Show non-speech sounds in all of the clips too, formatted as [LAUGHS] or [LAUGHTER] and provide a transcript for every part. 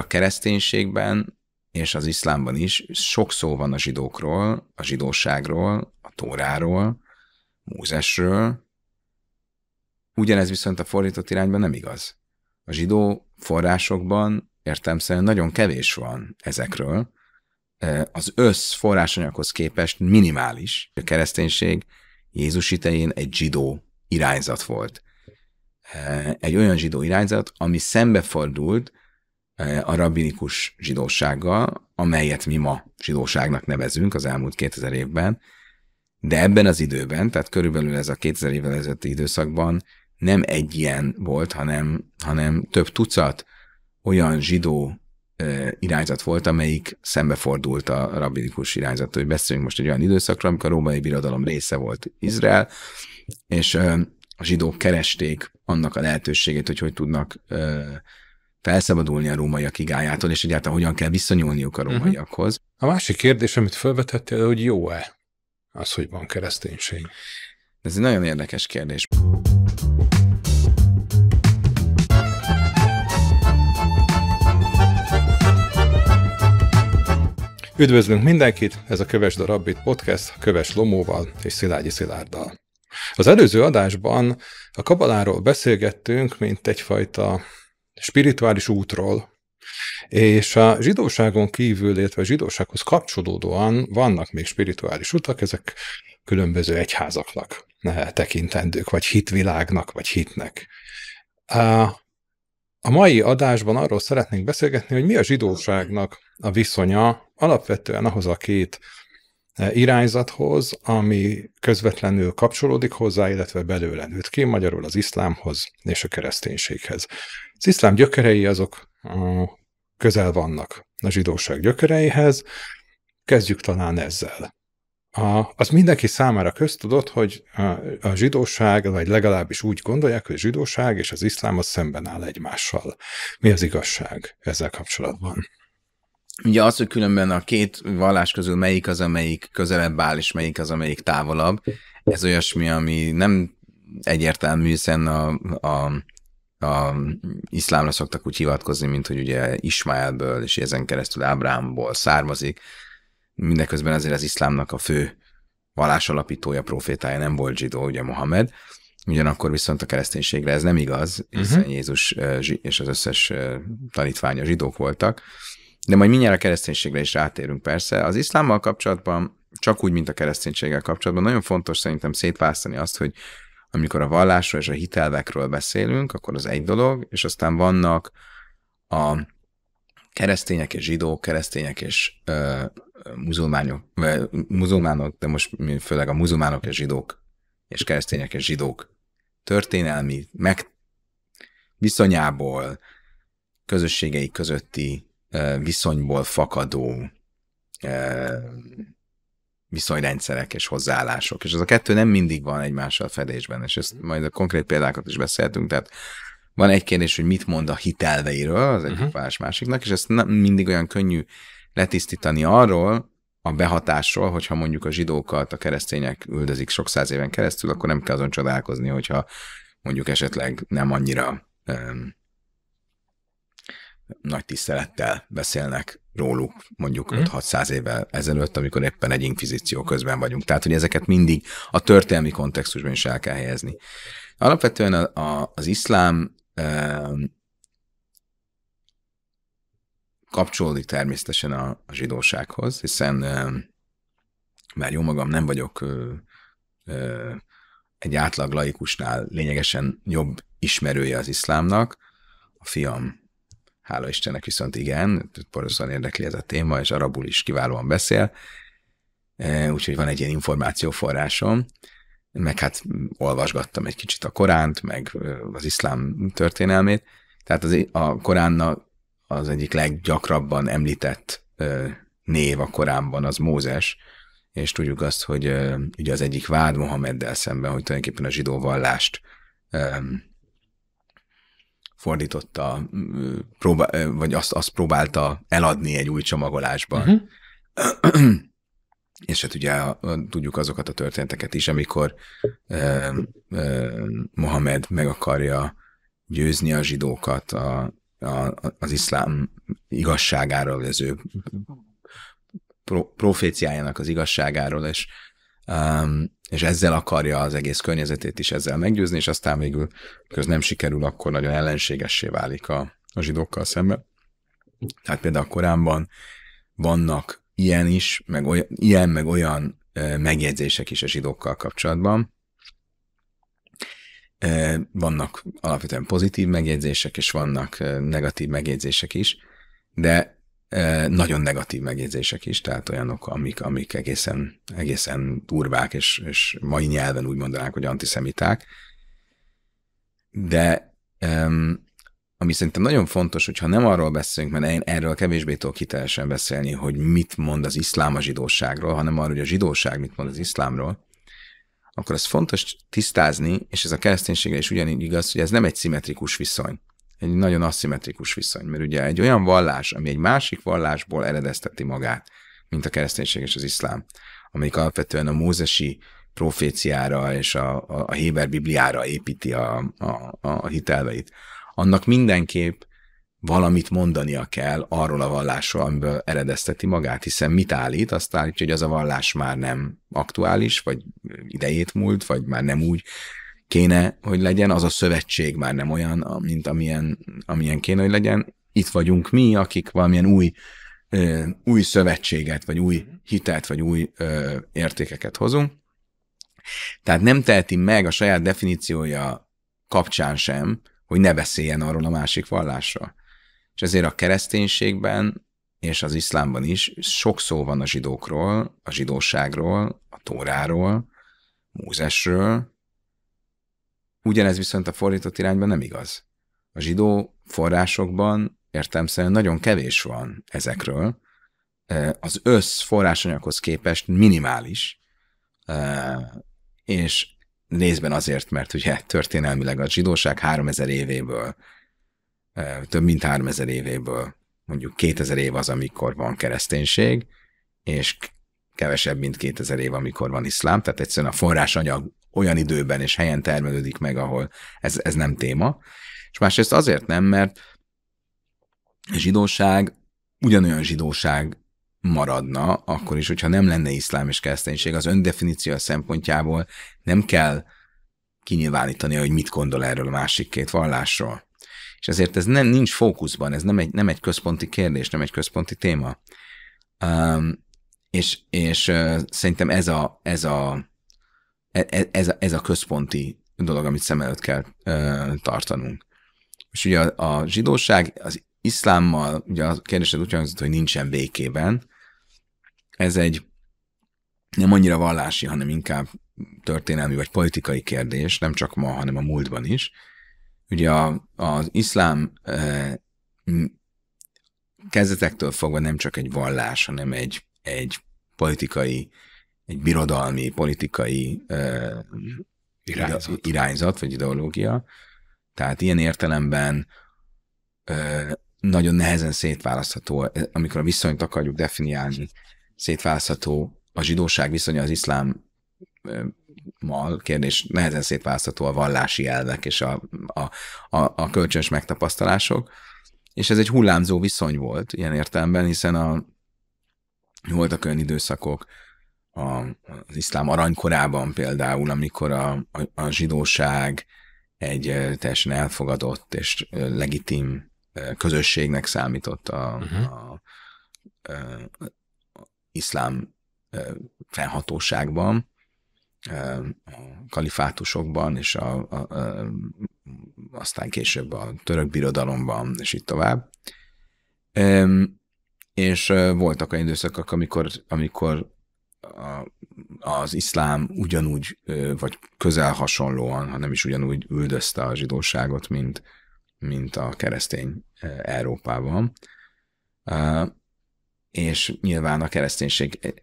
a kereszténységben és az iszlámban is sok szó van a zsidókról, a zsidóságról, a tóráról, Mózesről, ugyanez viszont a fordított irányban nem igaz. A zsidó forrásokban értelmszerűen nagyon kevés van ezekről, az össz forrásanyaghoz képest minimális. A kereszténység Jézus idején egy zsidó irányzat volt. Egy olyan zsidó irányzat, ami szembefordult E, a rabbinikus zsidósággal, amelyet mi ma zsidóságnak nevezünk az elmúlt 2000 évben, de ebben az időben, tehát körülbelül ez a 2000 évvel ezelőtti időszakban nem egy ilyen volt, hanem, hanem több tucat olyan zsidó e, irányzat volt, amelyik szembefordult a rabbinikus irányzat, hogy beszéljünk most egy olyan időszakra, amikor a római birodalom része volt Izrael, és e, a zsidók keresték annak a lehetőségét, hogy hogy tudnak felszabadulni a rómaiak igájától, és egyáltalán hogyan kell viszonyulniuk a mhm. rómaiakhoz. A másik kérdés, amit felvetettél, hogy jó-e az, hogy van kereszténység? Ez egy nagyon érdekes kérdés. Üdvözlünk mindenkit, ez a Köves Darabbit Podcast Köves Lomóval és Szilágyi Szilárddal. Az előző adásban a kabaláról beszélgettünk, mint egyfajta spirituális útról, és a zsidóságon kívül, illetve a zsidósághoz kapcsolódóan vannak még spirituális utak, ezek különböző egyházaknak tekintendők, vagy hitvilágnak, vagy hitnek. A mai adásban arról szeretnénk beszélgetni, hogy mi a zsidóságnak a viszonya alapvetően ahhoz a két irányzathoz, ami közvetlenül kapcsolódik hozzá, illetve belőle nőtt ki, magyarul az iszlámhoz és a kereszténységhez. Az iszlám gyökerei azok közel vannak a zsidóság gyökereihez, kezdjük talán ezzel. A, az mindenki számára köztudott, hogy a, a zsidóság, vagy legalábbis úgy gondolják, hogy a zsidóság és az iszlám az szemben áll egymással. Mi az igazság ezzel kapcsolatban? Ugye az, hogy különben a két vallás közül melyik az, amelyik közelebb áll, és melyik az, amelyik távolabb, ez olyasmi, ami nem egyértelmű, hiszen a, a, a iszlámra szoktak úgy hivatkozni, mint hogy ugye Ismaelből és ezen keresztül Ábrámból származik. Mindeközben azért az iszlámnak a fő vallás alapítója, profétája nem volt zsidó, ugye Mohamed. Ugyanakkor viszont a kereszténységre ez nem igaz, hiszen uh-huh. Jézus és az összes tanítványa zsidók voltak. De majd mindjárt a kereszténységre is rátérünk persze. Az iszlámmal kapcsolatban, csak úgy, mint a kereszténységgel kapcsolatban, nagyon fontos szerintem szétválasztani azt, hogy amikor a vallásról és a hitelvekről beszélünk, akkor az egy dolog, és aztán vannak a keresztények és zsidók, keresztények és ö, muzulmányok, vagy muzulmánok, de most főleg a muzulmánok és zsidók, és keresztények és zsidók történelmi meg viszonyából, közösségei közötti viszonyból fakadó viszonyrendszerek és hozzáállások. És ez a kettő nem mindig van egymással fedésben, és ezt majd a konkrét példákat is beszéltünk, tehát van egy kérdés, hogy mit mond a hitelveiről az egyik uh-huh. másiknak, és ezt nem mindig olyan könnyű letisztítani arról, a behatásról, hogyha mondjuk a zsidókat a keresztények üldözik sok száz éven keresztül, akkor nem kell azon csodálkozni, hogyha mondjuk esetleg nem annyira nagy tisztelettel beszélnek róluk mondjuk mm. 5-600 évvel ezelőtt, amikor éppen egy inkvizíció közben vagyunk. Tehát, hogy ezeket mindig a történelmi kontextusban is el kell helyezni. Alapvetően a, a, az iszlám e, kapcsolódik természetesen a, a zsidósághoz, hiszen e, már jó magam nem vagyok e, e, egy átlag laikusnál lényegesen jobb ismerője az iszlámnak, a fiam Hála Istennek viszont igen, porosan érdekli ez a téma, és arabul is kiválóan beszél, e, úgyhogy van egy ilyen információforrásom, meg hát olvasgattam egy kicsit a Koránt, meg az iszlám történelmét, tehát az, a Koránnak az egyik leggyakrabban említett név a Koránban az Mózes, és tudjuk azt, hogy ugye az egyik vád Mohameddel szemben, hogy tulajdonképpen a zsidó vallást fordította, próba, vagy azt, azt próbálta eladni egy új csomagolásban. Uh-huh. És hát ugye tudjuk azokat a történeteket is, amikor eh, eh, Mohamed meg akarja győzni a zsidókat a, a, az iszlám igazságáról, az ő pro, proféciájának az igazságáról, és um, és ezzel akarja az egész környezetét is ezzel meggyőzni, és aztán végül, köz nem sikerül, akkor nagyon ellenségessé válik a, a zsidókkal szemben. Tehát például a Koránban vannak ilyen is, meg olyan, ilyen, meg olyan megjegyzések is a zsidókkal kapcsolatban. Vannak alapvetően pozitív megjegyzések, és vannak negatív megjegyzések is, de nagyon negatív megjegyzések is, tehát olyanok, amik, amik egészen, egészen durvák, és, és mai nyelven úgy mondanák, hogy antiszemiták. De um, ami szerintem nagyon fontos, hogyha nem arról beszélünk, mert én erről kevésbé tudok hitelesen beszélni, hogy mit mond az iszlám a zsidóságról, hanem arról, hogy a zsidóság mit mond az iszlámról, akkor az fontos tisztázni, és ez a kereszténységre is ugyanígy igaz, hogy ez nem egy szimmetrikus viszony egy nagyon aszimmetrikus viszony, mert ugye egy olyan vallás, ami egy másik vallásból eredezteti magát, mint a kereszténység és az iszlám, amelyik alapvetően a mózesi proféciára és a, a Héber Bibliára építi a, a, a hitelveit, annak mindenképp valamit mondania kell arról a vallásról, amiből eredezteti magát, hiszen mit állít, azt állítja, hogy az a vallás már nem aktuális, vagy idejét múlt, vagy már nem úgy kéne, hogy legyen, az a szövetség már nem olyan, mint amilyen, amilyen kéne, hogy legyen. Itt vagyunk mi, akik valamilyen új, ö, új szövetséget, vagy új hitelt, vagy új ö, értékeket hozunk. Tehát nem teheti meg a saját definíciója kapcsán sem, hogy ne beszéljen arról a másik vallásról. És ezért a kereszténységben és az iszlámban is sok szó van a zsidókról, a zsidóságról, a tóráról, Mózesről, Ugyanez viszont a fordított irányban nem igaz. A zsidó forrásokban értelmszerűen nagyon kevés van ezekről. Az össz forrásanyaghoz képest minimális, és részben azért, mert ugye történelmileg a zsidóság 3000 évéből, több mint 3000 évéből, mondjuk 2000 év az, amikor van kereszténység, és kevesebb, mint 2000 év, amikor van iszlám, tehát egyszerűen a forrásanyag olyan időben és helyen termelődik meg, ahol ez, ez nem téma. És másrészt azért nem, mert zsidóság ugyanolyan zsidóság maradna, akkor is, hogyha nem lenne iszlám és kereszténység, az öndefiníció szempontjából nem kell kinyilvánítani, hogy mit gondol erről a másik két vallásról. És ezért ez nem, nincs fókuszban, ez nem egy, nem egy központi kérdés, nem egy központi téma. Um, és és uh, szerintem ez a, ez a E, e, ez, ez a központi dolog, amit szem előtt kell ö, tartanunk. És ugye a, a zsidóság az iszlámmal, ugye a kérdésed úgy hangzott, hogy nincsen békében, ez egy nem annyira vallási, hanem inkább történelmi vagy politikai kérdés, nem csak ma, hanem a múltban is. Ugye a, az iszlám ö, kezdetektől fogva nem csak egy vallás, hanem egy, egy politikai egy birodalmi, politikai uh, irányzat. irányzat, vagy ideológia. Tehát ilyen értelemben uh, nagyon nehezen szétválasztható, amikor a viszonyt akarjuk definiálni, szétválasztható a zsidóság viszonya az iszlám mal kérdés nehezen szétválasztható a vallási elvek és a, a, a, a kölcsönös megtapasztalások. És ez egy hullámzó viszony volt ilyen értelemben, hiszen a, voltak olyan időszakok, a, az iszlám aranykorában például, amikor a, a, a zsidóság egy teljesen elfogadott és legitim közösségnek számított a, uh-huh. a, a, a iszlám felhatóságban, a kalifátusokban, és a, a, a, aztán később a török birodalomban, és így tovább. És voltak olyan időszakok, amikor, amikor a, az iszlám ugyanúgy, vagy közel hasonlóan, ha nem is ugyanúgy üldözte a zsidóságot, mint, mint a keresztény Európában. És nyilván a kereszténység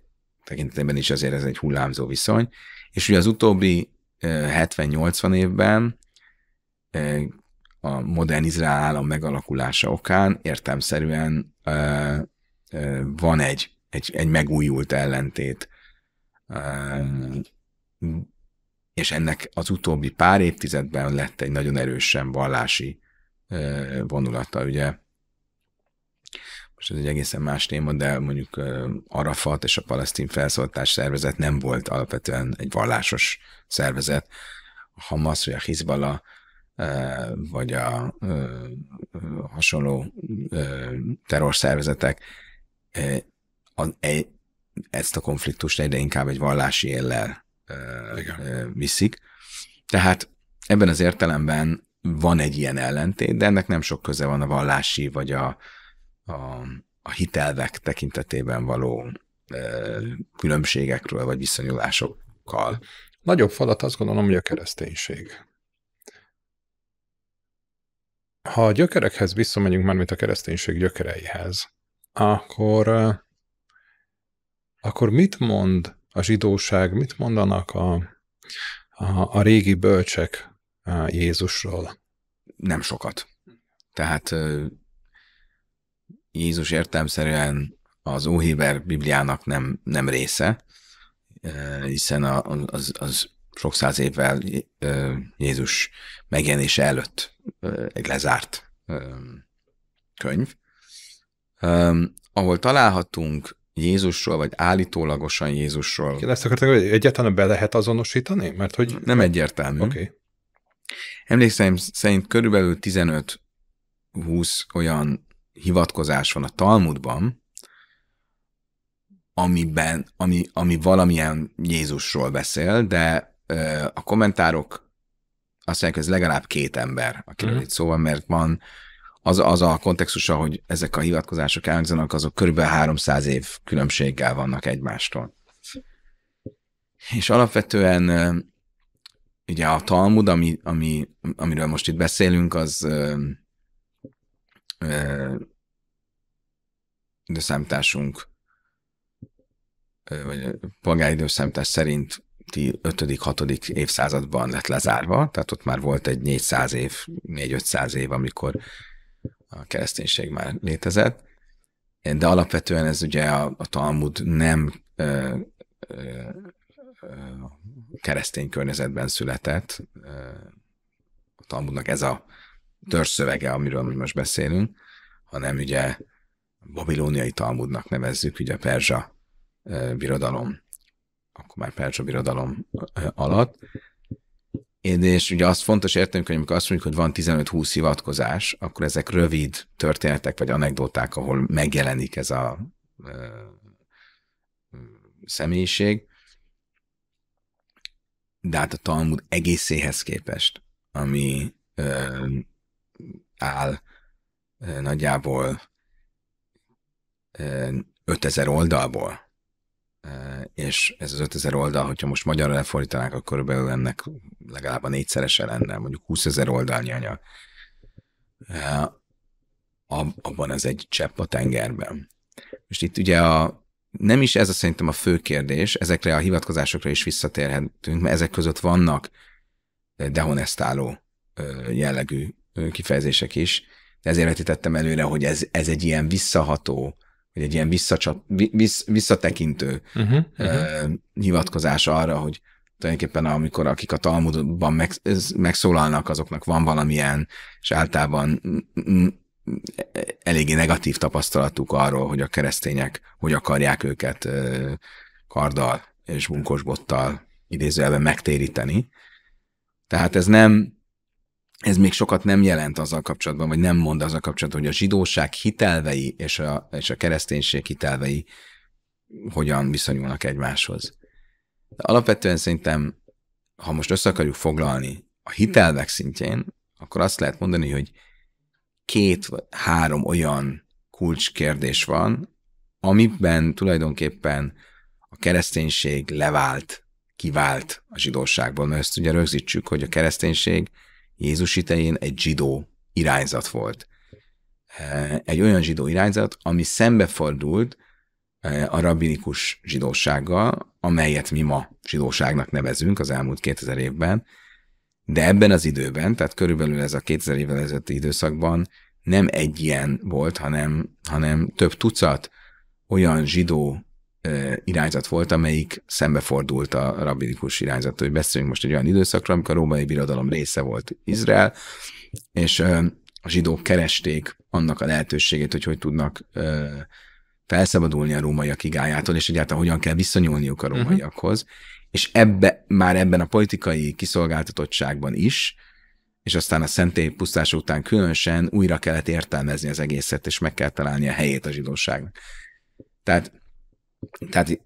tekintetében is azért ez egy hullámzó viszony. És ugye az utóbbi 70-80 évben a modern Izrael állam megalakulása okán értelmszerűen van egy, egy, egy megújult ellentét és ennek az utóbbi pár évtizedben lett egy nagyon erősen vallási vonulata, ugye most ez egy egészen más téma, de mondjuk Arafat és a palesztin felszoltás szervezet nem volt alapvetően egy vallásos szervezet. A Hamas vagy a Hezbollah vagy a hasonló terrorszervezetek ezt a konfliktust egyre inkább egy vallási éllel viszik. Tehát ebben az értelemben van egy ilyen ellentét, de ennek nem sok köze van a vallási vagy a, a, a hitelvek tekintetében való ö, különbségekről vagy viszonyulásokkal. Nagyobb falat azt gondolom, hogy a kereszténység. Ha a gyökerekhez visszamegyünk, mint a kereszténység gyökereihez, akkor akkor mit mond a zsidóság, mit mondanak a, a, a régi bölcsek Jézusról? Nem sokat. Tehát Jézus értelmszerűen az Óhéber Bibliának nem, nem része, hiszen az, az sok száz évvel Jézus megjelenése előtt egy lezárt könyv. Ahol találhatunk Jézusról, vagy állítólagosan Jézusról. Én ezt akartam, hogy egyáltalán be lehet azonosítani? Mert hogy... Nem egyértelmű. Oké. Okay. Emlékszem szerint körülbelül 15-20 olyan hivatkozás van a Talmudban, amiben, ami, ami valamilyen Jézusról beszél, de ö, a kommentárok azt mondják, hogy ez legalább két ember, akiről mm. itt szó van, mert van az, az a kontextusa, hogy ezek a hivatkozások elhangzanak, azok körülbelül 300 év különbséggel vannak egymástól. És alapvetően ugye a Talmud, ami, ami, amiről most itt beszélünk, az időszámításunk, vagy polgári időszámítás szerint 5.-6. évszázadban lett lezárva, tehát ott már volt egy 400 év, 4-500 év, amikor a kereszténység már létezett, de alapvetően ez ugye a, a Talmud nem ö, ö, ö, keresztény környezetben született. A Talmudnak ez a törzszövege, amiről mi most beszélünk, hanem ugye babilóniai Talmudnak nevezzük, ugye a Perzsa birodalom, akkor már Perzsa birodalom alatt, és ugye azt fontos érteni, hogy amikor azt mondjuk, hogy van 15-20 hivatkozás, akkor ezek rövid történetek vagy anekdoták, ahol megjelenik ez a ö, személyiség. De hát a Talmud egészéhez képest, ami ö, áll ö, nagyjából ö, 5000 oldalból, és ez az 5000 oldal, hogyha most magyarra lefordítanák, akkor körülbelül ennek legalább a négyszerese lenne, mondjuk 20 ezer oldalnyi anyag. Abban ez egy csepp a tengerben. Most itt ugye a, nem is ez a szerintem a fő kérdés, ezekre a hivatkozásokra is visszatérhetünk, mert ezek között vannak dehonestáló jellegű kifejezések is, de ezért vetítettem előre, hogy ez, ez egy ilyen visszaható, vagy egy ilyen visszacsat, vissz, visszatekintő uh-huh, uh-huh. hivatkozás arra, hogy tulajdonképpen amikor akik a Talmudban meg, megszólalnak, azoknak van valamilyen, és általában eléggé negatív tapasztalatuk arról, hogy a keresztények hogy akarják őket karddal és bunkosbottal idézőjelben megtéríteni. Tehát ez nem ez még sokat nem jelent azzal kapcsolatban, vagy nem mond azzal kapcsolatban, hogy a zsidóság hitelvei és a, és a kereszténység hitelvei hogyan viszonyulnak egymáshoz. De alapvetően szerintem, ha most össze akarjuk foglalni a hitelvek szintjén, akkor azt lehet mondani, hogy két vagy három olyan kulcskérdés van, amiben tulajdonképpen a kereszténység levált, kivált a zsidóságból, mert ezt ugye rögzítsük, hogy a kereszténység – Jézus idején egy zsidó irányzat volt. E, egy olyan zsidó irányzat, ami szembefordult e, a rabbinikus zsidósággal, amelyet mi ma zsidóságnak nevezünk az elmúlt 2000 évben, de ebben az időben, tehát körülbelül ez a 2000 évvel ezelőtti időszakban nem egy ilyen volt, hanem, hanem több tucat olyan zsidó irányzat volt, amelyik szembefordult a rabinikus irányzat, hogy beszéljünk most egy olyan időszakra, amikor a római birodalom része volt Izrael, és a zsidók keresték annak a lehetőségét, hogy hogy tudnak felszabadulni a rómaiak igájától, és egyáltalán hogyan kell viszonyulniuk a rómaiakhoz. Uh-huh. És ebbe, már ebben a politikai kiszolgáltatottságban is, és aztán a szentély pusztás után különösen újra kellett értelmezni az egészet, és meg kell találni a helyét a zsidóságnak. Tehát tehát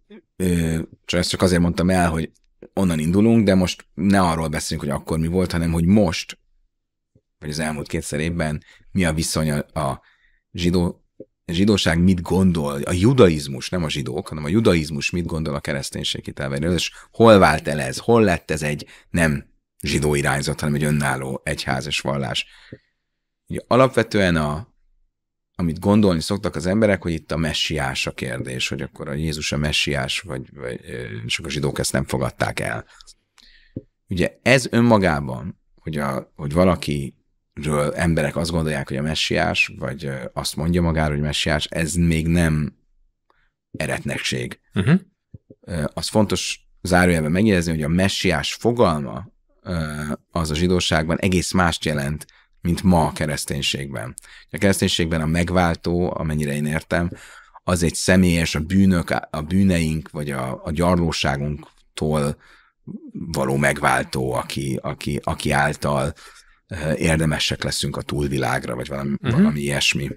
csak ezt csak azért mondtam el, hogy onnan indulunk, de most ne arról beszélünk, hogy akkor mi volt, hanem hogy most, vagy az elmúlt kétszer évben mi a viszony a, a zsidó, zsidóság mit gondol, a judaizmus, nem a zsidók, hanem a judaizmus mit gondol a kereszténység hitelvéről, és hol vált el ez, hol lett ez egy nem zsidó irányzat, hanem egy önálló egyházas vallás. Ugye alapvetően a amit gondolni szoktak az emberek, hogy itt a messiás a kérdés, hogy akkor a Jézus a messiás, vagy, vagy sok a zsidók ezt nem fogadták el. Ugye ez önmagában, hogy, a, hogy valakiről emberek azt gondolják, hogy a messiás, vagy azt mondja magáról, hogy messiás, ez még nem eretnekség. Uh-huh. Az fontos zárójelben megjegyezni, hogy a messiás fogalma az a zsidóságban egész mást jelent, mint ma a kereszténységben. A kereszténységben a megváltó, amennyire én értem, az egy személyes, a bűnök, a bűneink, vagy a, a gyarlóságunktól való megváltó, aki, aki, aki által eh, érdemesek leszünk a túlvilágra, vagy valami, uh-huh. valami ilyesmi.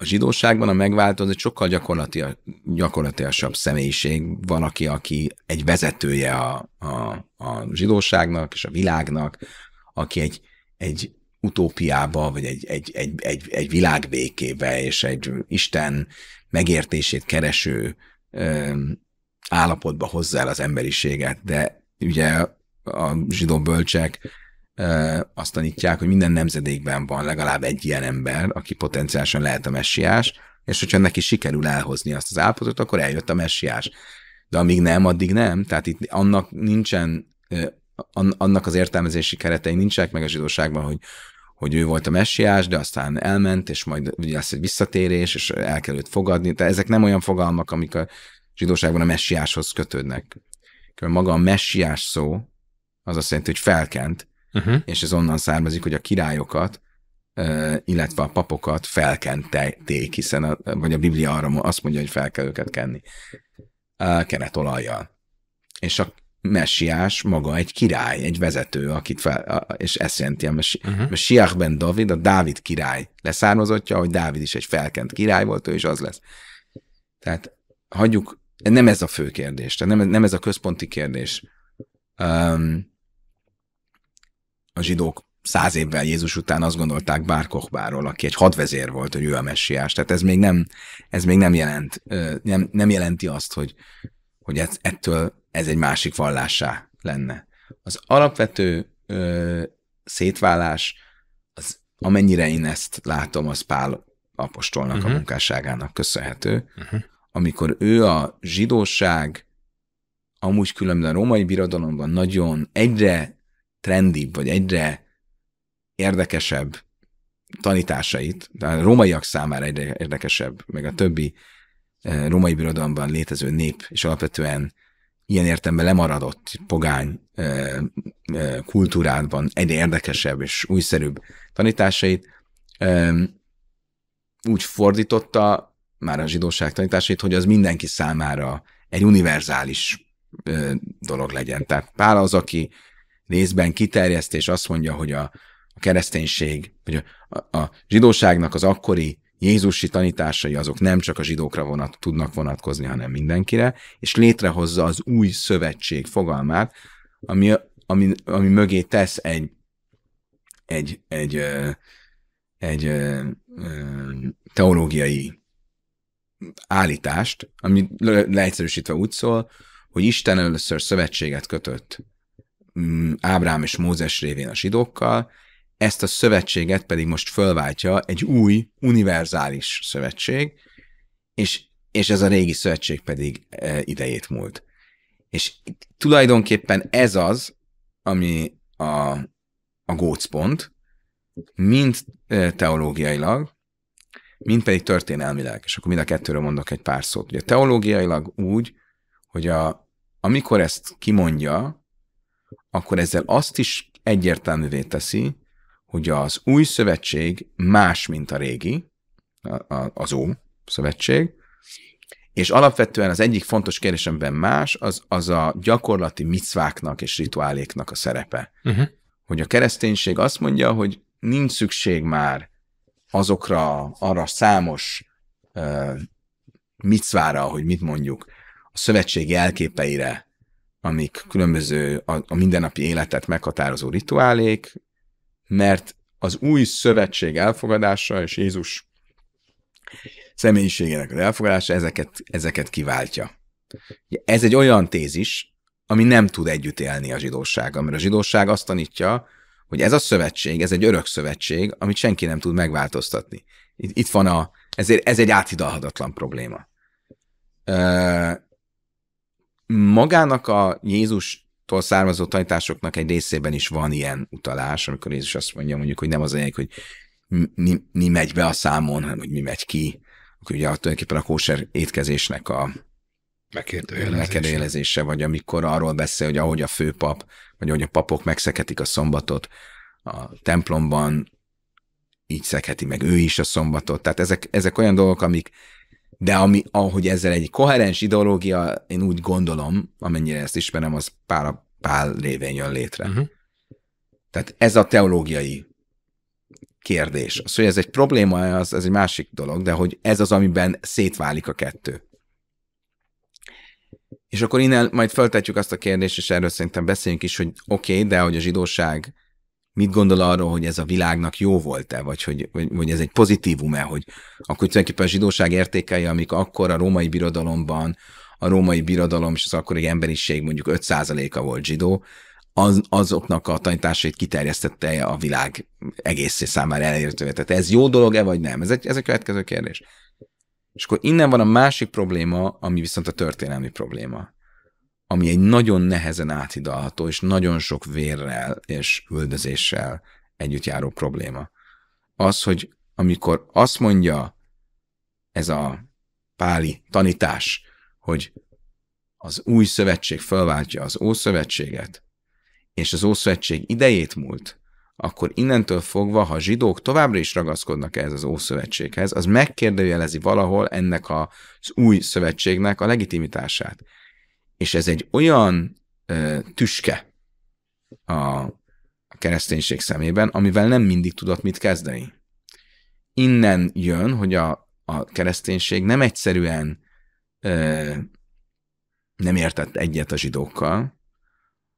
A zsidóságban a megváltó az egy sokkal gyakorlati, gyakorlatilasabb személyiség, van aki, aki egy vezetője a, a, a zsidóságnak és a világnak, aki egy egy utópiába, vagy egy, egy, egy, egy, egy világbékébe, és egy Isten megértését kereső ö, állapotba hozza el az emberiséget, de ugye a zsidó bölcsek ö, azt tanítják, hogy minden nemzedékben van legalább egy ilyen ember, aki potenciálisan lehet a messiás, és hogyha neki sikerül elhozni azt az állapotot, akkor eljött a messiás. De amíg nem, addig nem. Tehát itt annak nincsen annak az értelmezési keretei nincsenek meg a zsidóságban, hogy hogy ő volt a messiás, de aztán elment, és majd ugye lesz egy visszatérés, és el kell őt fogadni. Tehát ezek nem olyan fogalmak, amik a zsidóságban a messiáshoz kötődnek. Maga a messiás szó az azt jelenti, hogy felkent, uh-huh. és ez onnan származik, hogy a királyokat, illetve a papokat felkenték, hiszen a, vagy a Biblia arra azt mondja, hogy fel kell őket kenni kenetolajjal. És a, messiás maga egy király, egy vezető, akit fel, és ezt jelenti a mesi, uh-huh. Mhm. ben David, a Dávid király leszármazottja, hogy Dávid is egy felkent király volt, ő is az lesz. Tehát hagyjuk, nem ez a fő kérdés, tehát nem, nem ez a központi kérdés. Um, a zsidók száz évvel Jézus után azt gondolták Bár Kochbáról, aki egy hadvezér volt, hogy ő a messiás. Tehát ez még nem, ez még nem, jelent, nem, nem jelenti azt, hogy, hogy ez, ettől ez egy másik vallássá lenne. Az alapvető ö, szétválás, az, amennyire én ezt látom, az Pál apostolnak uh-huh. a mhm. munkásságának köszönhető, uh-huh. amikor ő a zsidóság, amúgy különben a római birodalomban nagyon egyre trendibb, vagy egyre érdekesebb tanításait, de a rómaiak számára egyre érdekesebb, meg a többi Eh, római birodalomban létező nép, és alapvetően ilyen értemben lemaradott pogány eh, eh, kultúrádban egyre érdekesebb és újszerűbb tanításait úgy fordította, már a zsidóság tanításait, hogy az mindenki számára egy univerzális dolog legyen. Tehát Pál az, aki részben kiterjeszt, és azt mondja, hogy a, a kereszténység, vagy a, a zsidóságnak az akkori Jézusi tanításai azok nem csak a zsidókra vonat, tudnak vonatkozni, hanem mindenkire, és létrehozza az új szövetség fogalmát, ami, ami, ami mögé tesz egy, egy, egy, egy, egy teológiai állítást, ami leegyszerűsítve úgy szól, hogy Isten először szövetséget kötött mm, Ábrám és Mózes révén a zsidókkal, ezt a szövetséget pedig most fölváltja egy új, univerzális szövetség, és, és ez a régi szövetség pedig e, idejét múlt. És tulajdonképpen ez az, ami a, a gócpont, mind e, teológiailag, mind pedig történelmileg. És akkor mind a kettőről mondok egy pár szót. Ugye teológiailag úgy, hogy a, amikor ezt kimondja, akkor ezzel azt is egyértelművé teszi, hogy az új szövetség más, mint a régi, az Ó szövetség, és alapvetően az egyik fontos kérdésemben más, az, az a gyakorlati micváknak és rituáléknak a szerepe. Uh-huh. Hogy a kereszténység azt mondja, hogy nincs szükség már azokra, arra számos uh, micvára, hogy mit mondjuk, a szövetségi elképeire, amik különböző a, a mindennapi életet meghatározó rituálék, mert az új szövetség elfogadása és Jézus személyiségének az elfogadása ezeket, ezeket kiváltja. Ez egy olyan tézis, ami nem tud együtt élni a zsidósággal, mert a zsidóság azt tanítja, hogy ez a szövetség, ez egy örök szövetség, amit senki nem tud megváltoztatni. Itt, itt van a, ezért ez egy áthidalhatatlan probléma. Magának a Jézus tól származó tanításoknak egy részében is van ilyen utalás, amikor Jézus azt mondja mondjuk, hogy nem az egyik, hogy mi, mi megy be a számon, hanem hogy mi megy ki. Akkor ugye tulajdonképpen a kóser étkezésnek a megkérdőjelezése, vagy amikor arról beszél, hogy ahogy a főpap, vagy ahogy a papok megszeketik a szombatot a templomban, így szekheti meg ő is a szombatot. Tehát ezek, ezek olyan dolgok, amik, de ami, ahogy ezzel egy koherens ideológia, én úgy gondolom, amennyire ezt ismerem, az pál, pár révén jön létre. Uh-huh. Tehát ez a teológiai kérdés. Az, hogy ez egy probléma, az, ez egy másik dolog, de hogy ez az, amiben szétválik a kettő. És akkor innen majd föltetjük azt a kérdést, és erről szerintem beszéljünk is, hogy oké, okay, de hogy a zsidóság mit gondol arról, hogy ez a világnak jó volt-e, vagy hogy vagy, vagy ez egy pozitívum-e, hogy akkor tulajdonképpen a zsidóság értékei, amik akkor a római birodalomban, a római birodalom és az akkori emberiség mondjuk 5%-a volt zsidó, az, azoknak a tanításait kiterjesztette a világ egész számára elérhetővé. Tehát ez jó dolog-e, vagy nem? Ez, egy, ez a következő kérdés. És akkor innen van a másik probléma, ami viszont a történelmi probléma ami egy nagyon nehezen áthidalható, és nagyon sok vérrel és üldözéssel együtt járó probléma. Az, hogy amikor azt mondja ez a páli tanítás, hogy az új szövetség felváltja az ószövetséget, és az ószövetség idejét múlt, akkor innentől fogva, ha a zsidók továbbra is ragaszkodnak ehhez az ószövetséghez, az megkérdőjelezi valahol ennek az új szövetségnek a legitimitását. És ez egy olyan ö, tüske a, kereszténység szemében, amivel nem mindig tudott mit kezdeni. Innen jön, hogy a, a kereszténység nem egyszerűen ö, nem értett egyet a zsidókkal,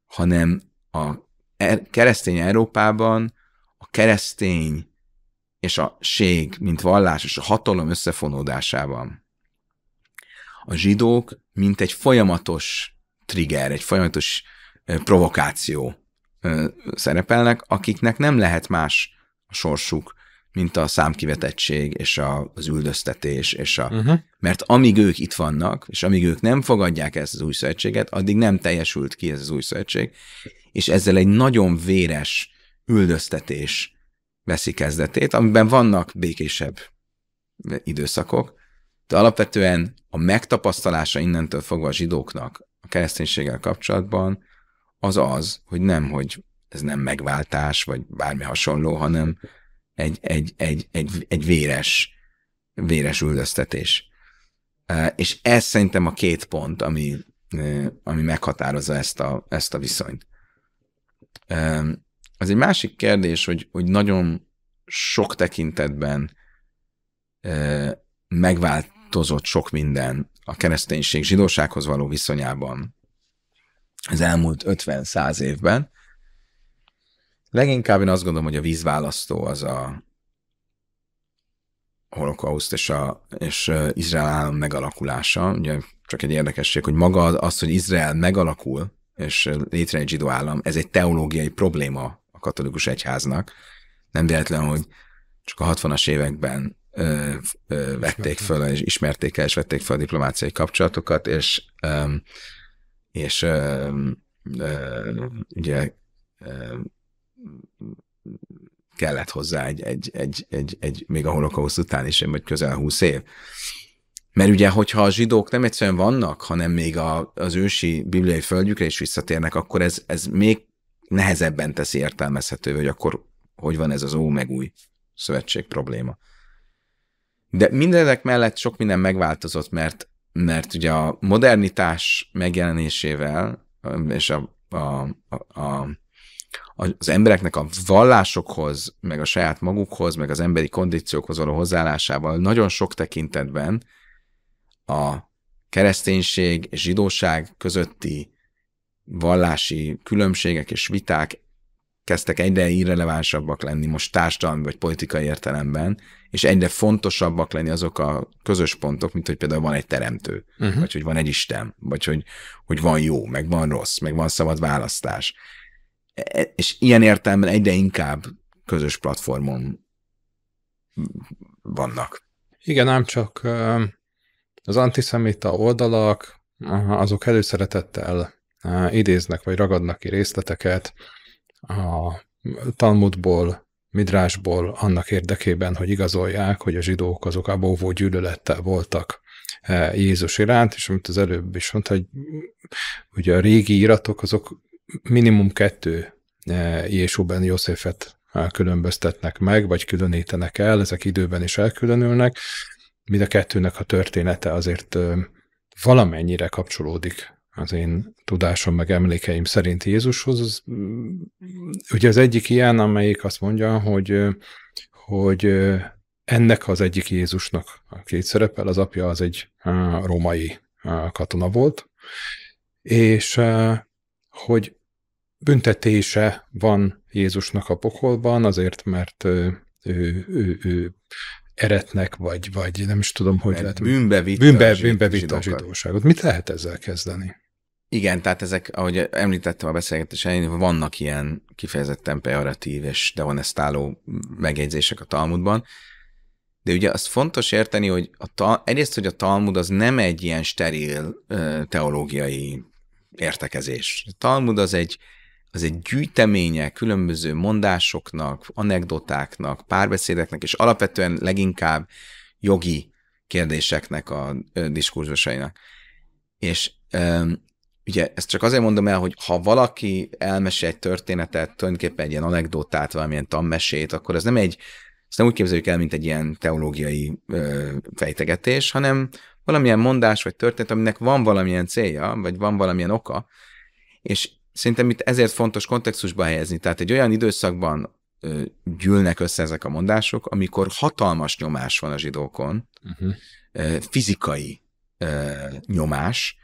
hanem a e, keresztény Európában a keresztény és a ség, mint vallás és a hatalom összefonódásában a zsidók, mint egy folyamatos trigger, egy folyamatos provokáció szerepelnek, akiknek nem lehet más a sorsuk, mint a számkivetettség, és a, az üldöztetés, és a, uh-huh. mert amíg ők itt vannak, és amíg ők nem fogadják ezt az új szövetséget, addig nem teljesült ki ez az új szövetség, és ezzel egy nagyon véres üldöztetés veszi kezdetét, amiben vannak békésebb időszakok, de alapvetően a megtapasztalása innentől fogva a zsidóknak a kereszténységgel kapcsolatban az az, hogy nem, hogy ez nem megváltás, vagy bármi hasonló, hanem egy, egy, egy, egy, egy véres, véres üldöztetés. És ez szerintem a két pont, ami, ami meghatározza ezt a, ezt a viszonyt. Az egy másik kérdés, hogy, hogy nagyon sok tekintetben megvált változott sok minden a kereszténység zsidósághoz való viszonyában az elmúlt 50-100 évben. Leginkább én azt gondolom, hogy a vízválasztó az a holokauszt és, a, és Izrael állam megalakulása. Ugye csak egy érdekesség, hogy maga az, hogy Izrael megalakul, és létrejön egy zsidó állam, ez egy teológiai probléma a katolikus egyháznak. Nem véletlen, hogy csak a 60-as években ö, ö, vették föl, és ismerték el, és vették föl a diplomáciai kapcsolatokat, és, ö, és ö, ö, ugye ö, kellett hozzá egy, egy, egy, egy, egy még a holokauszt után is, vagy közel 20 év. Mert ugye, hogyha a zsidók nem egyszerűen vannak, hanem még a, az ősi bibliai földjükre is visszatérnek, akkor ez, ez még nehezebben teszi értelmezhető, hogy akkor hogy van ez az ó meg új szövetség probléma. De mindenek mellett sok minden megváltozott, mert, mert ugye a modernitás megjelenésével és a, a, a, a, az embereknek a vallásokhoz, meg a saját magukhoz, meg az emberi kondíciókhoz való hozzáállásával nagyon sok tekintetben a kereszténység és zsidóság közötti vallási különbségek és viták kezdtek egyre irrelevánsabbak lenni most társadalmi vagy politikai értelemben, és egyre fontosabbak lenni azok a közös pontok, mint hogy például van egy teremtő, uh-huh. vagy hogy van egy Isten, vagy hogy, hogy van jó, meg van rossz, meg van szabad választás. E, és ilyen értelemben egyre inkább közös platformon vannak. Igen, nem csak az antiszemita oldalak, azok előszeretettel idéznek, vagy ragadnak ki részleteket, a Talmudból, Midrásból annak érdekében, hogy igazolják, hogy a zsidók azok abóvó gyűlölettel voltak e, Jézus iránt, és amit az előbb is mondta, hogy ugye a régi iratok azok minimum kettő e, Jézusban Józsefet e, különböztetnek meg, vagy különítenek el, ezek időben is elkülönülnek. Mind a kettőnek a története azért valamennyire kapcsolódik az én tudásom meg emlékeim szerint Jézushoz. Az, mm, ugye az egyik ilyen, amelyik azt mondja, hogy, hogy ennek az egyik Jézusnak a két szerepel, az apja az egy római katona volt, és hogy büntetése van Jézusnak a pokolban, azért, mert ő, ő, ő, ő eretnek, vagy, vagy nem is tudom, hogy lehet. Bűnbe vitte, bűnbe, a, bűnbe vitte a zsidóságot. Mit lehet ezzel kezdeni? Igen, tehát ezek, ahogy említettem a beszélgetésen, vannak ilyen kifejezetten pejoratív és devonestáló megjegyzések a Talmudban, de ugye azt fontos érteni, hogy a ta, egyrészt, hogy a Talmud az nem egy ilyen steril teológiai értekezés. A Talmud az egy, az egy gyűjteménye különböző mondásoknak, anekdotáknak, párbeszédeknek, és alapvetően leginkább jogi kérdéseknek a diskurzusainak. És ugye ezt csak azért mondom el, hogy ha valaki elmesél egy történetet, tulajdonképpen egy ilyen anekdotát, valamilyen tanmesét, akkor ez nem egy, ezt nem úgy képzeljük el, mint egy ilyen teológiai ö, fejtegetés, hanem valamilyen mondás vagy történet, aminek van valamilyen célja, vagy van valamilyen oka, és szerintem itt ezért fontos kontextusba helyezni. Tehát egy olyan időszakban ö, gyűlnek össze ezek a mondások, amikor hatalmas nyomás van a zsidókon, uh-huh. ö, fizikai ö, nyomás,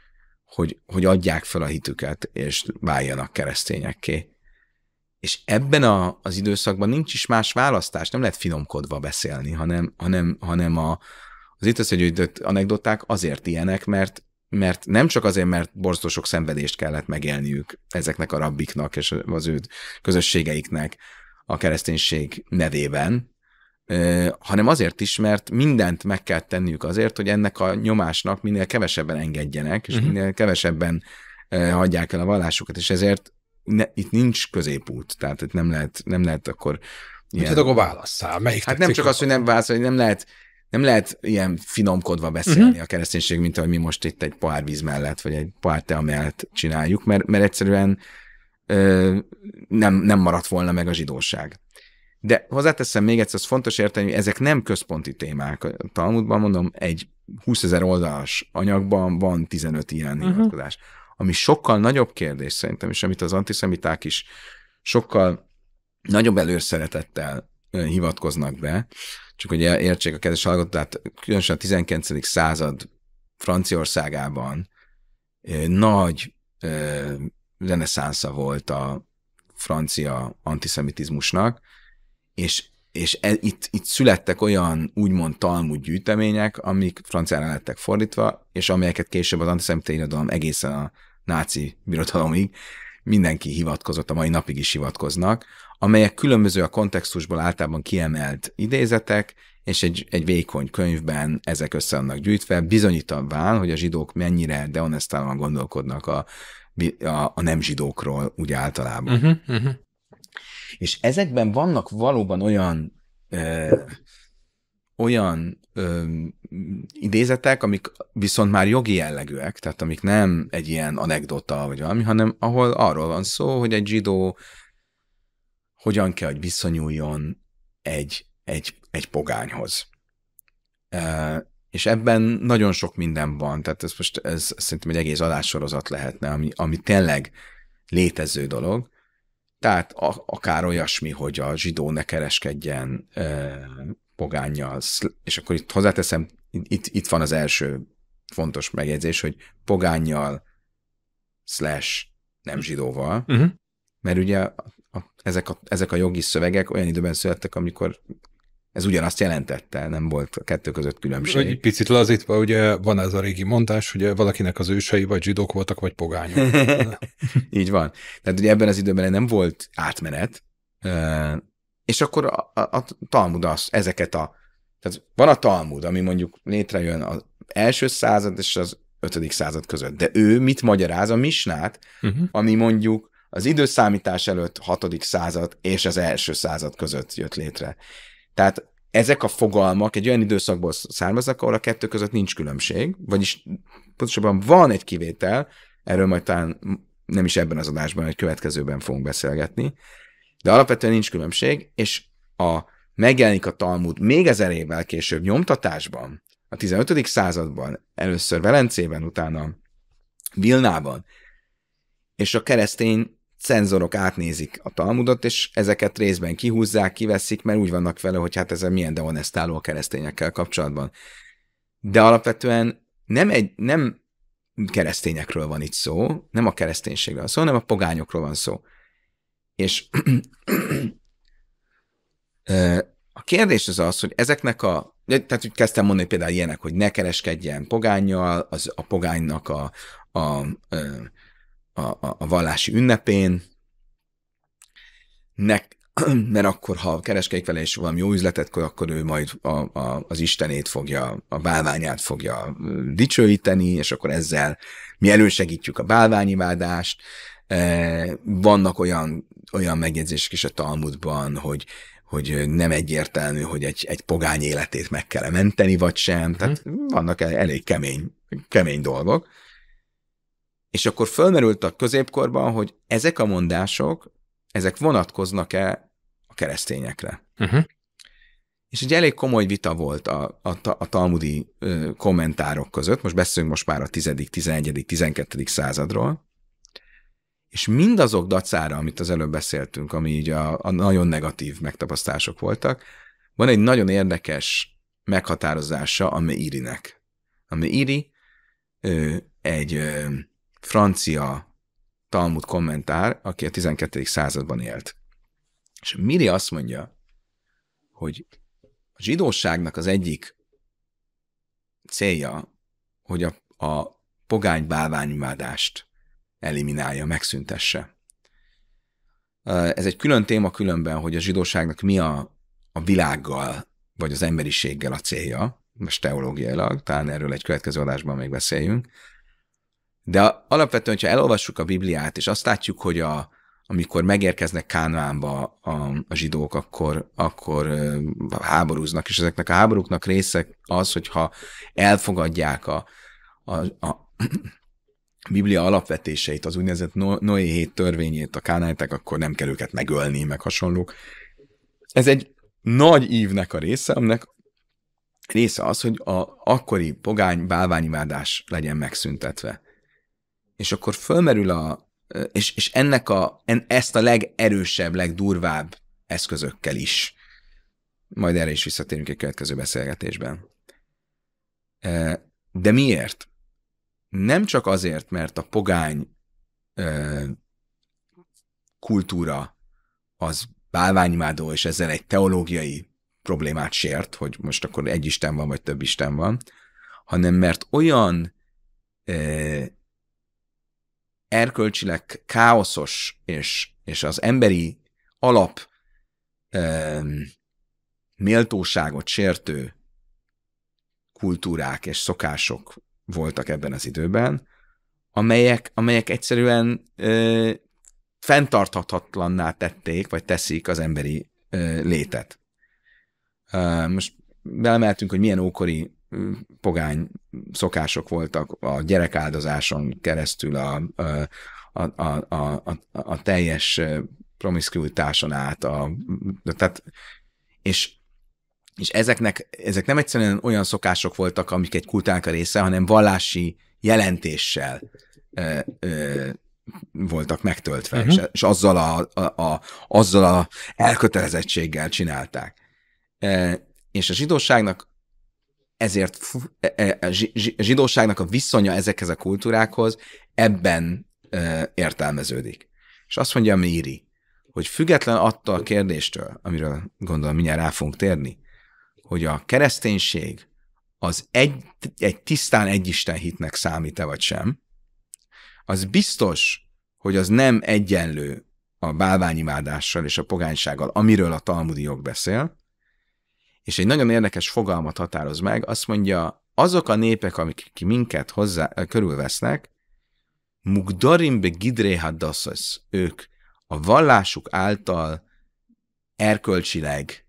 hogy, hogy adják fel a hitüket, és váljanak keresztényekké. És ebben a, az időszakban nincs is más választás, nem lehet finomkodva beszélni, hanem, hanem, hanem a, az itt összegyűjtött anekdoták azért ilyenek, mert, mert nem csak azért, mert borzasztó sok szenvedést kellett megélniük ezeknek a rabbiknak és az ő közösségeiknek a kereszténység nevében, hanem azért is, mert mindent meg kell tenniük azért, hogy ennek a nyomásnak minél kevesebben engedjenek, és uh-huh. minél kevesebben hagyják el a vallásukat, és ezért ne, itt nincs középút, tehát itt nem lehet, nem lehet akkor ilyen... Hát akkor válasszál, melyik Hát nem csak az, hogy nem válasz, hogy nem lehet, nem lehet ilyen finomkodva beszélni uh-huh. a kereszténység, mint ahogy mi most itt egy pár víz mellett, vagy egy pár tea mellett csináljuk, mert, mert egyszerűen ö, nem, nem maradt volna meg a zsidóság. De hozzáteszem még egyszer, az fontos érteni, hogy ezek nem központi témák. A Talmudban mondom, egy 20 ezer oldalas anyagban van 15 ilyen uh-huh. hivatkozás. Ami sokkal nagyobb kérdés szerintem, és amit az antiszemiták is sokkal nagyobb előszeretettel hivatkoznak be, csak hogy értsék a kedves hallgatót, tehát különösen a 19. század Franciaországában nagy reneszánsza volt a francia antiszemitizmusnak, és, és e, itt, itt születtek olyan úgymond talmud gyűjtemények, amik franciára lettek fordítva, és amelyeket később az antiszemite irodalom egészen a náci birodalomig mindenki hivatkozott, a mai napig is hivatkoznak, amelyek különböző a kontextusból általában kiemelt idézetek, és egy, egy vékony könyvben ezek össze vannak gyűjtve, bizonyítván, hogy a zsidók mennyire deonestálóan gondolkodnak a, a, a nem zsidókról úgy általában. Uh-huh, uh-huh. És ezekben vannak valóban olyan ö, olyan ö, idézetek, amik viszont már jogi jellegűek, tehát amik nem egy ilyen anekdota vagy valami, hanem ahol arról van szó, hogy egy zsidó hogyan kell, hogy viszonyuljon egy, egy, egy pogányhoz. E, és ebben nagyon sok minden van, tehát ez most ez szerintem egy egész adássorozat lehetne, ami, ami tényleg létező dolog, tehát a, akár olyasmi, hogy a zsidó ne kereskedjen e, pogányjal, és akkor itt hozzáteszem, itt, itt van az első fontos megjegyzés, hogy pogányjal slash nem zsidóval, uh-huh. mert ugye a, a, ezek, a, ezek a jogi szövegek olyan időben születtek, amikor ez ugyanazt jelentette, nem volt a kettő között különbség. Egy picit lazítva, ugye van ez a régi mondás, hogy valakinek az ősei vagy zsidók voltak, vagy pogányok. [LAUGHS] Így van. Tehát ugye ebben az időben nem volt átmenet, és akkor a, a, a Talmud az, ezeket a... Tehát van a Talmud, ami mondjuk létrejön az első század és az ötödik század között, de ő mit magyaráz a misnát, uh-huh. ami mondjuk az időszámítás előtt hatodik század és az első század között jött létre. Tehát ezek a fogalmak egy olyan időszakból származnak, ahol a kettő között nincs különbség, vagyis pontosabban van egy kivétel, erről majd talán nem is ebben az adásban, egy következőben fogunk beszélgetni, de alapvetően nincs különbség, és a megjelenik a Talmud még ezer évvel később nyomtatásban, a 15. században, először Velencében, utána Vilnában, és a keresztény cenzorok átnézik a Talmudot, és ezeket részben kihúzzák, kiveszik, mert úgy vannak vele, hogy hát ez a milyen deonestáló a keresztényekkel kapcsolatban. De alapvetően nem, egy, nem keresztényekről van itt szó, nem a kereszténységről van szó, hanem a pogányokról van szó. És [CLEARS THROAT] a kérdés az az, hogy ezeknek a tehát úgy kezdtem mondani például ilyenek, hogy ne kereskedjen pogányjal, az a pogánynak a, a, a a, a, a vallási ünnepén, nek, [CLEARS THROAT] mert akkor, ha kereskedik vele és valami jó üzletet, akkor ő majd a, a, az Istenét fogja, a bálványát fogja dicsőíteni, és akkor ezzel mi elősegítjük a bálványivádást. E, vannak olyan, olyan megjegyzések is a Talmudban, hogy hogy nem egyértelmű, hogy egy, egy pogány életét meg kell menteni, vagy sem. Tehát mhm. vannak e, elég kemény, kemény dolgok. És akkor fölmerült a középkorban, hogy ezek a mondások, ezek vonatkoznak-e a keresztényekre. Uh-huh. És egy elég komoly vita volt a, a, a talmudi ö, kommentárok között, most beszélünk most már a 10., 11., 12. századról, és mindazok dacára, amit az előbb beszéltünk, ami így a, a nagyon negatív megtapasztások voltak, van egy nagyon érdekes meghatározása a Meirinek. A Meiri ö, egy ö, francia Talmud kommentár, aki a 12. században élt. És Miri azt mondja, hogy a zsidóságnak az egyik célja, hogy a, a pogány bálványimádát eliminálja, megszüntesse. Ez egy külön téma különben, hogy a zsidóságnak mi a, a világgal, vagy az emberiséggel a célja, most teológiailag, talán erről egy következő adásban még beszéljünk, de alapvetően, ha elolvassuk a Bibliát, és azt látjuk, hogy a, amikor megérkeznek Kánaánba a, a zsidók, akkor, akkor háborúznak, és ezeknek a háborúknak része az, hogyha elfogadják a, a, a [CLEARS THROAT] Biblia alapvetéseit, az úgynevezett Noé hét törvényét a kánáitek, akkor nem kell őket megölni, meg hasonlók. Ez egy nagy ívnek a része, aminek része az, hogy a akkori pogány bálványimádás legyen megszüntetve és akkor fölmerül a, és, és ennek a, en, ezt a legerősebb, legdurvább eszközökkel is. Majd erre is visszatérünk egy következő beszélgetésben. De miért? Nem csak azért, mert a pogány kultúra az bálványimádó, és ezzel egy teológiai problémát sért, hogy most akkor egy Isten van, vagy több Isten van, hanem mert olyan erkölcsileg káoszos és, és az emberi alap um, méltóságot sértő kultúrák és szokások voltak ebben az időben, amelyek, amelyek egyszerűen ö, fenntarthatatlanná tették, vagy teszik az emberi ö, létet. Ö, most belemeltünk, hogy milyen ókori pogány szokások voltak a gyerekáldozáson keresztül a, a, a, a, a teljes promiszkultáson át, a, tehát, és, és ezeknek, ezek nem egyszerűen olyan szokások voltak, amik egy kultánk a része, hanem vallási jelentéssel ö, ö, voltak megtöltve, uh-huh. és, és azzal, a, a, a, azzal a elkötelezettséggel csinálták. E, és a zsidóságnak ezért e, e, a zsidóságnak a viszonya ezekhez a kultúrákhoz ebben értelmeződik. És azt mondja Méri, hogy független attól a kérdéstől, amiről gondolom mindjárt rá fogunk térni, hogy a kereszténység az egy, egy tisztán egyisten hitnek számít-e vagy sem, az biztos, hogy az nem egyenlő a bálványimádással és a pogánysággal, amiről a talmudi jog beszél, és egy nagyon érdekes fogalmat határoz meg, azt mondja, azok a népek, amik ki minket hozzá, körülvesznek, mugdarim be ők a vallásuk által erkölcsileg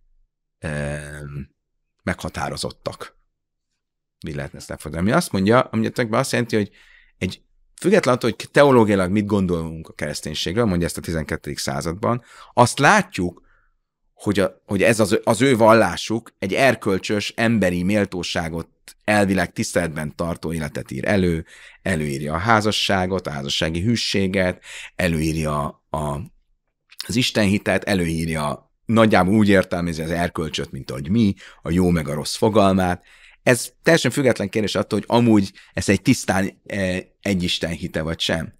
e, meghatározottak. Mi lehetne ezt lefordítani? Ami azt mondja, ami azt jelenti, hogy egy Független attól, hogy teológiailag mit gondolunk a kereszténységről, mondja ezt a 12. században, azt látjuk, hogy, a, hogy ez az, az ő vallásuk egy erkölcsös emberi méltóságot elvileg tiszteletben tartó életet ír elő, előírja a házasságot, a házassági hűséget, előírja a, az istenhitet, előírja nagyjából úgy értelmezi az erkölcsöt, mint ahogy mi, a jó meg a rossz fogalmát. Ez teljesen független kérdés attól, hogy amúgy ez egy tisztán e, egy isten hite vagy sem.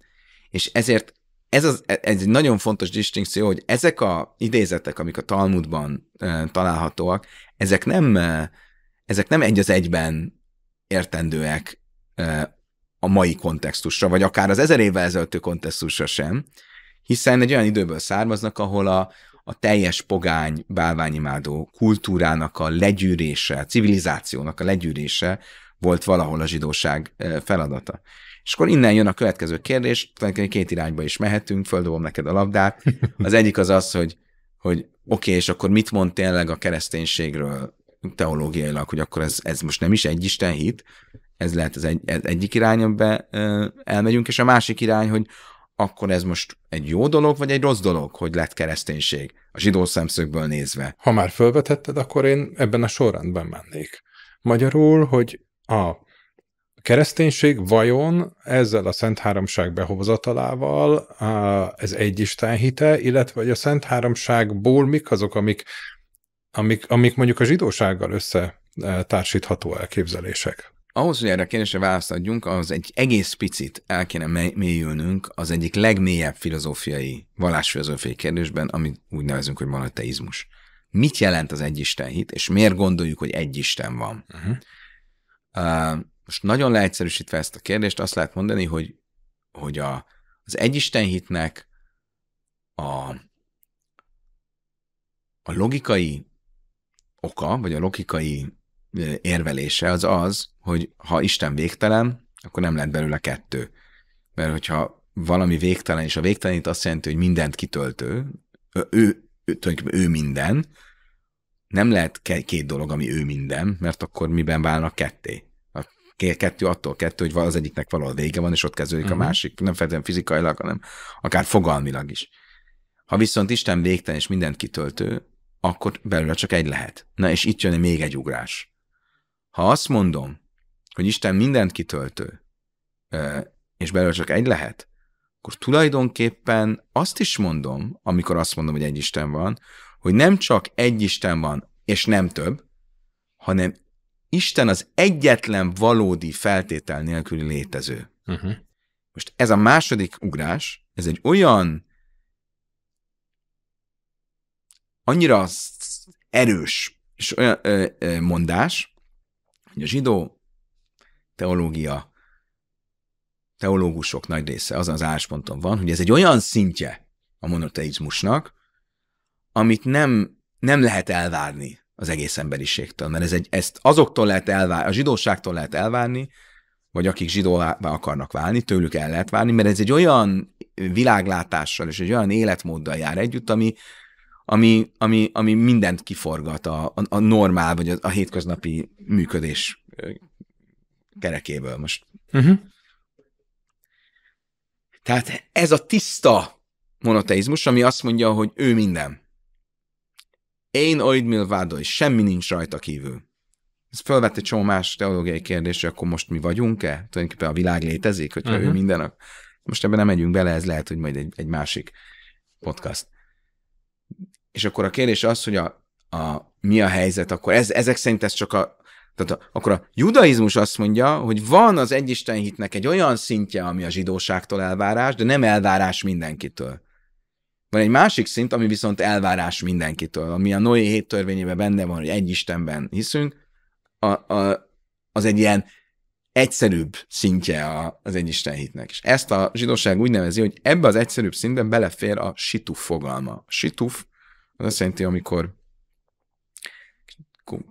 És ezért ez, az, e, ez egy nagyon fontos distinkció, hogy ezek a idézetek, amik a Talmudban e, találhatóak, ezek nem, e, ezek nem egy az egyben értendőek e, a mai kontextusra, vagy akár az ezer évvel ezelőtti kontextusra sem, hiszen egy olyan időből származnak, ahol a, a teljes pogány bálványimádó kultúrának a legyűrése, a civilizációnak a legyűrése volt valahol a zsidóság e, feladata. És akkor innen jön a következő kérdés, tulajdonképpen két irányba is mehetünk, földobom neked a labdát. Az egyik az az, hogy, hogy oké, okay, és akkor mit mond tényleg a kereszténységről teológiailag, hogy akkor ez, ez most nem is egy Isten hit, ez lehet az egy, ez egyik irány, be elmegyünk, és a másik irány, hogy akkor ez most egy jó dolog, vagy egy rossz dolog, hogy lett kereszténység, a zsidó szemszögből nézve. Ha már felvetetted, akkor én ebben a sorrendben mennék. Magyarul, hogy a a kereszténység vajon ezzel a Szent Háromság behozatalával ez egy Isten hite, illetve hogy a Szent Háromságból mik azok, amik, amik, amik mondjuk a zsidósággal össze társítható elképzelések? Ahhoz, hogy erre a kérdésre választ adjunk, az egy egész picit el kéne mélyülnünk az egyik legmélyebb filozófiai, vallásfilozófiai kérdésben, amit úgy nevezünk, hogy monoteizmus. Mit jelent az egyisten hit, és miért gondoljuk, hogy egy Isten van? Uh-huh. Uh, most nagyon leegyszerűsítve ezt a kérdést, azt lehet mondani, hogy, hogy a, az egyisten hitnek a, a logikai oka, vagy a logikai érvelése az az, hogy ha Isten végtelen, akkor nem lehet belőle kettő. Mert hogyha valami végtelen, és a végtelen itt azt jelenti, hogy mindent kitöltő, ő, ő, tulajdonképpen ő minden, nem lehet két dolog, ami ő minden, mert akkor miben válnak ketté? kettő attól kettő, hogy az egyiknek valahol vége van, és ott kezdődik uh-huh. a mhm. másik. Nem feltétlenül fizikailag, hanem akár fogalmilag is. Ha viszont Isten végtelen és mindent kitöltő, akkor belőle csak egy lehet. Na és itt jön még egy ugrás. Ha azt mondom, hogy Isten mindent kitöltő, és belőle csak egy lehet, akkor tulajdonképpen azt is mondom, amikor azt mondom, hogy egy Isten van, hogy nem csak egy Isten van, és nem több, hanem Isten az egyetlen valódi feltétel nélküli létező. Uh-huh. Most ez a második ugrás, ez egy olyan annyira erős és olyan ö, ö, mondás, hogy a zsidó teológia, teológusok nagy része azon az állásponton van, hogy ez egy olyan szintje a monoteizmusnak, amit nem, nem lehet elvárni az egész emberiségtől. Mert ez egy, ezt azoktól lehet elvárni, a zsidóságtól lehet elvárni, vagy akik zsidóvá akarnak válni, tőlük el lehet válni, mert ez egy olyan világlátással és egy olyan életmóddal jár együtt, ami, ami, ami, ami mindent kiforgat a, a, a normál, vagy a, a hétköznapi működés kerekéből most. Uh-huh. Tehát ez a tiszta monoteizmus, ami azt mondja, hogy ő minden. Én oid milvádoi, semmi nincs rajta kívül. Ez fölvett egy csomó más teológiai kérdés, hogy akkor most mi vagyunk-e? Tulajdonképpen a világ létezik, hogyha uh-huh. ő mhm. minden. Most ebben nem megyünk bele, ez lehet, hogy majd egy, egy másik podcast. És akkor a kérdés az, hogy a, a, mi a helyzet, akkor ez, ezek szerint ez csak a, tehát a, akkor a judaizmus azt mondja, hogy van az egyisten hitnek egy olyan szintje, ami a zsidóságtól elvárás, de nem elvárás mindenkitől. Van egy másik szint, ami viszont elvárás mindenkitől, ami a Noé hét törvényében benne van, hogy egy Istenben hiszünk, a, a, az egy ilyen egyszerűbb szintje a, az Isten hitnek. És ezt a zsidóság úgy nevezi, hogy ebbe az egyszerűbb szinten belefér a situf fogalma. A situf az azt jelenti, amikor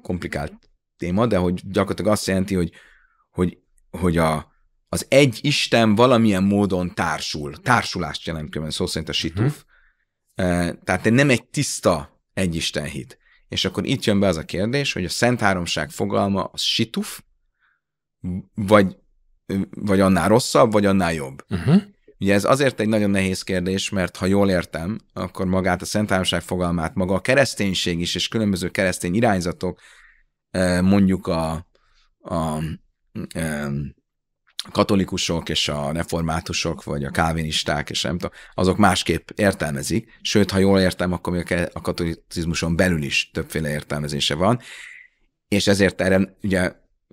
komplikált téma, de hogy gyakorlatilag azt jelenti, hogy, hogy, hogy a, az egy Isten valamilyen módon társul. Társulást jelent szó szó szerint a situf. Uh-huh. Tehát nem egy tiszta egyisten hit. És akkor itt jön be az a kérdés, hogy a Szent Háromság fogalma az situf, vagy, vagy annál rosszabb, vagy annál jobb. Uh-huh. Ugye ez azért egy nagyon nehéz kérdés, mert ha jól értem, akkor magát a Szent Háromság fogalmát, maga a kereszténység is, és különböző keresztény irányzatok, mondjuk a, a, a katolikusok és a reformátusok, vagy a kávinisták, és nem tudom, azok másképp értelmezik, sőt, ha jól értem, akkor még a katolicizmuson belül is többféle értelmezése van, és ezért erre ugye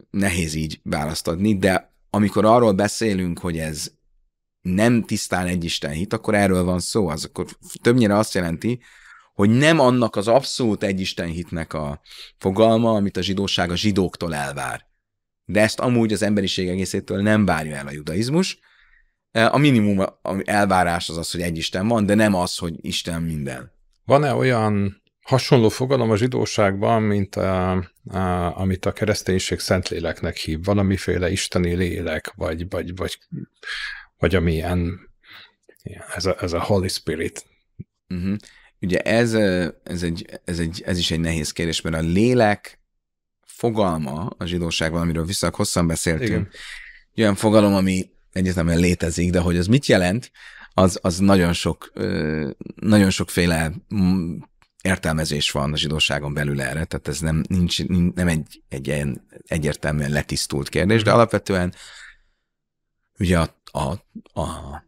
nehéz így választ adni, de amikor arról beszélünk, hogy ez nem tisztán egy Isten hit, akkor erről van szó, az akkor többnyire azt jelenti, hogy nem annak az abszolút egy Isten hitnek a fogalma, amit a zsidóság a zsidóktól elvár, de ezt amúgy az emberiség egészétől nem várja el a judaizmus. E, a minimum elvárás az az, hogy egy Isten van, de nem az, hogy Isten minden. Van-e olyan hasonló fogalom a zsidóságban, mint a, e, a, e, amit a kereszténység szentléleknek hív, valamiféle isteni lélek, vagy, vagy, vagy, vagy amilyen ez a, ez a Holy Spirit. Uh-huh. Ugye ez, ez, egy, ez, egy, ez is egy nehéz kérdés, mert a lélek fogalma a zsidóságban, amiről viszont hosszan beszéltünk, Igen. olyan fogalom, ami egyetemen létezik, de hogy az mit jelent, az, az nagyon, sok, nagyon sokféle mm, értelmezés van a zsidóságon belül erre, tehát ez nem, nincs, nem egy, egy ilyen egyértelműen letisztult kérdés, de mhm. alapvetően ugye a, a, a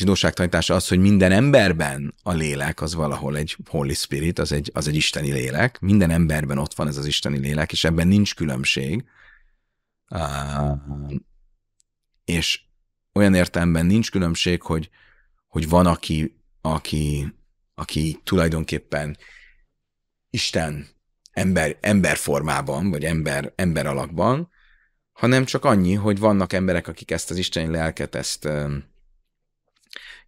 zsidóság tanítása az, hogy minden emberben a lélek az valahol egy Holy Spirit, az egy, az egy isteni lélek, minden emberben ott van ez az isteni lélek, és ebben nincs különbség. Uh, és olyan értelemben nincs különbség, hogy, hogy van, aki, aki, aki tulajdonképpen Isten ember, ember formában, vagy ember, ember alakban, hanem csak annyi, hogy vannak emberek, akik ezt az isteni lelket, ezt,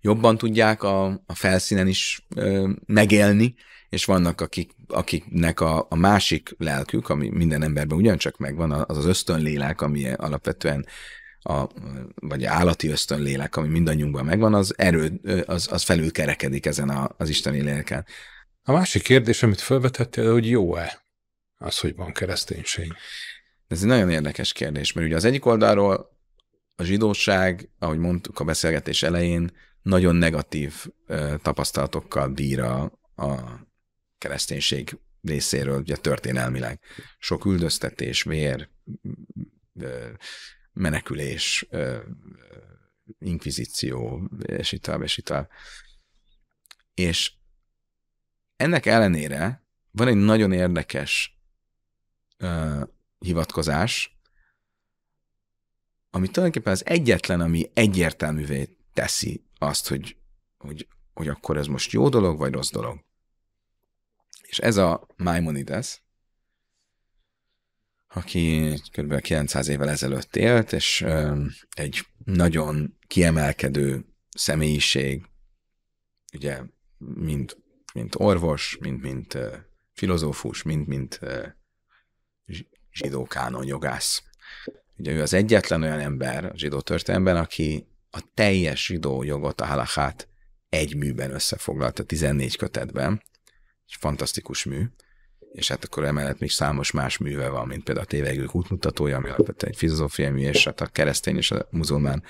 jobban tudják a, a felszínen is ö, megélni, és vannak, akik, akiknek a, a másik lelkük, ami minden emberben ugyancsak megvan, az az ösztönlélek, ami alapvetően a, vagy állati ösztönlélek, ami mindannyiunkban megvan, az erő, az, az felülkerekedik ezen a, az isteni lélken. A másik kérdés, amit felvetettél, hogy jó-e az, hogy van kereszténység? Ez egy nagyon érdekes kérdés, mert ugye az egyik oldalról a zsidóság, ahogy mondtuk a beszélgetés elején, nagyon negatív tapasztalatokkal bír a, a kereszténység részéről, ugye történelmileg. Sok üldöztetés, vér, menekülés, inkvizíció, és itt tovább, és itt tovább. És ennek ellenére van egy nagyon érdekes uh, hivatkozás, ami tulajdonképpen az egyetlen, ami egyértelművé teszi azt, hogy, hogy, hogy akkor ez most jó dolog, vagy rossz dolog. És ez a Maimonides, aki kb. 900 évvel ezelőtt élt, és egy nagyon kiemelkedő személyiség, ugye, mint, mint orvos, mint, mint filozófus, mint, mint zsidó kánon jogász. Ugye ő az egyetlen olyan ember a zsidó történelemben, aki a teljes zsidó jogot, a halachát egy műben összefoglalta, 14 kötetben, egy fantasztikus mű, és hát akkor emellett még számos más műve van, mint például a tévegők útmutatója, ami alapvetően egy filozófiai mű, és hát a keresztény és a muzulmán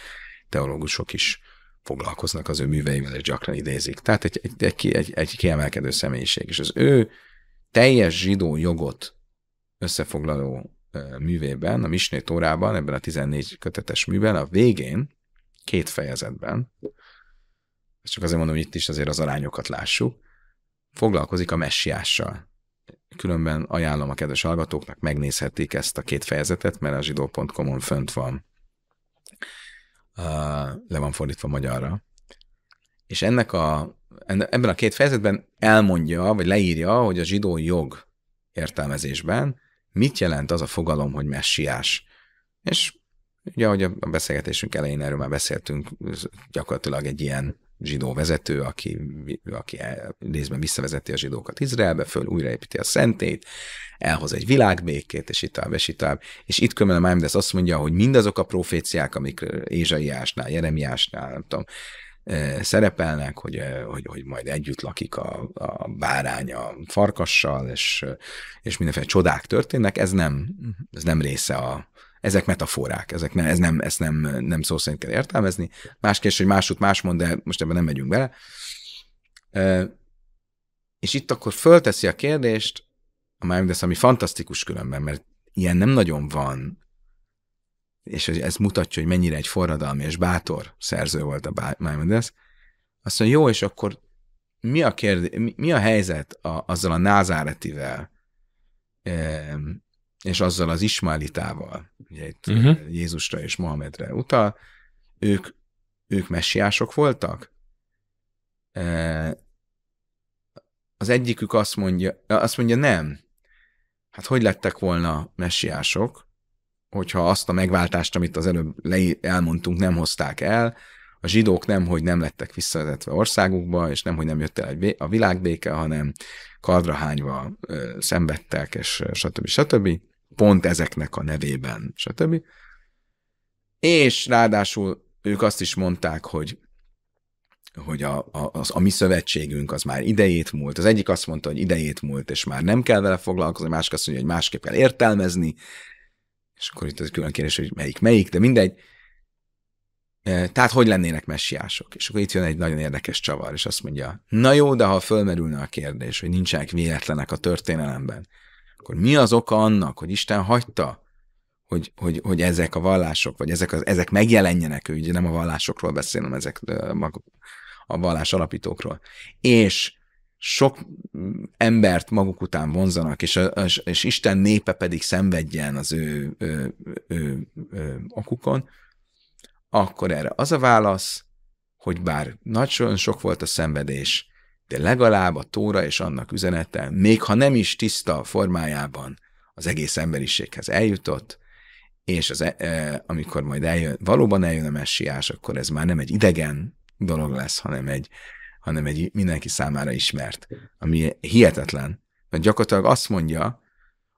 teológusok is foglalkoznak az ő műveivel, és gyakran idézik. Tehát egy, egy, egy, egy, egy kiemelkedő személyiség, és az ő teljes zsidó jogot összefoglaló művében, a Misné Tórában, ebben a 14 kötetes műben, a végén két fejezetben, ezt csak azért mondom, hogy itt is azért az arányokat lássuk, foglalkozik a messiással. Különben ajánlom a kedves hallgatóknak, megnézhetik ezt a két fejezetet, mert a zsidó.com-on fönt van, le van fordítva magyarra. És ennek a, ebben a két fejezetben elmondja, vagy leírja, hogy a zsidó jog értelmezésben mit jelent az a fogalom, hogy messiás. És Ugye, ahogy a beszélgetésünk elején erről már beszéltünk, gyakorlatilag egy ilyen zsidó vezető, aki, aki e, részben visszavezeti a zsidókat Izraelbe, föl újraépíti a szentét, elhoz egy világbékét, és itt és itt tovább. És itt a Májmdes azt mondja, hogy mindazok a proféciák, amik Ézsaiásnál, Jeremiásnál, nem tudom, e, szerepelnek, hogy, e, hogy, hogy majd együtt lakik a, a bárány a farkassal, és, és mindenféle csodák történnek, ez nem, ez nem része a, ezek metaforák, ezek ne, ez nem, ezt nem, nem szó szerint kell értelmezni. Más kérdés, hogy másút más mond, de most ebben nem megyünk bele. És itt akkor fölteszi a kérdést, a Mindness, ami fantasztikus különben, mert ilyen nem nagyon van, és ez mutatja, hogy mennyire egy forradalmi és bátor szerző volt a Mindness, azt mondja, jó, és akkor mi a, kérdé- mi a helyzet a, azzal a názáretivel, és azzal az ismálitával, ugye itt uh-huh. Jézusra és Mohamedre utal, ők, ők messiások voltak? E, az egyikük azt mondja, azt mondja nem. Hát hogy lettek volna messiások, hogyha azt a megváltást, amit az előbb elmondtunk, nem hozták el, a zsidók nem, hogy nem lettek visszavezetve országukba, és nem, hogy nem jött el a világbéke, hanem kardrahányva szenvedtek, és stb. stb pont ezeknek a nevében, stb. És ráadásul ők azt is mondták, hogy hogy a, a, az, a mi szövetségünk az már idejét múlt. Az egyik azt mondta, hogy idejét múlt, és már nem kell vele foglalkozni, a másik azt mondja, hogy másképp kell értelmezni, és akkor itt az külön kérdés, hogy melyik melyik, de mindegy. E, tehát hogy lennének messiások? És akkor itt jön egy nagyon érdekes csavar, és azt mondja, na jó, de ha fölmerülne a kérdés, hogy nincsenek véletlenek a történelemben, akkor mi az oka annak, hogy Isten hagyta, hogy, hogy, hogy ezek a vallások, vagy ezek, az, ezek megjelenjenek, ugye nem a vallásokról beszélem, ezek maguk, a vallás alapítókról. És sok embert maguk után vonzanak, és, a, és, és Isten népe pedig szenvedjen az ő, ő, ő, ő okukon, akkor erre az a válasz, hogy bár nagyon sok volt a szenvedés, de legalább a Tóra és annak üzenete, még ha nem is tiszta formájában az egész emberiséghez eljutott, és az, eh, amikor majd eljön, valóban eljön a messiás, akkor ez már nem egy idegen dolog lesz, hanem egy, hanem egy mindenki számára ismert, ami hihetetlen. Mert gyakorlatilag azt mondja,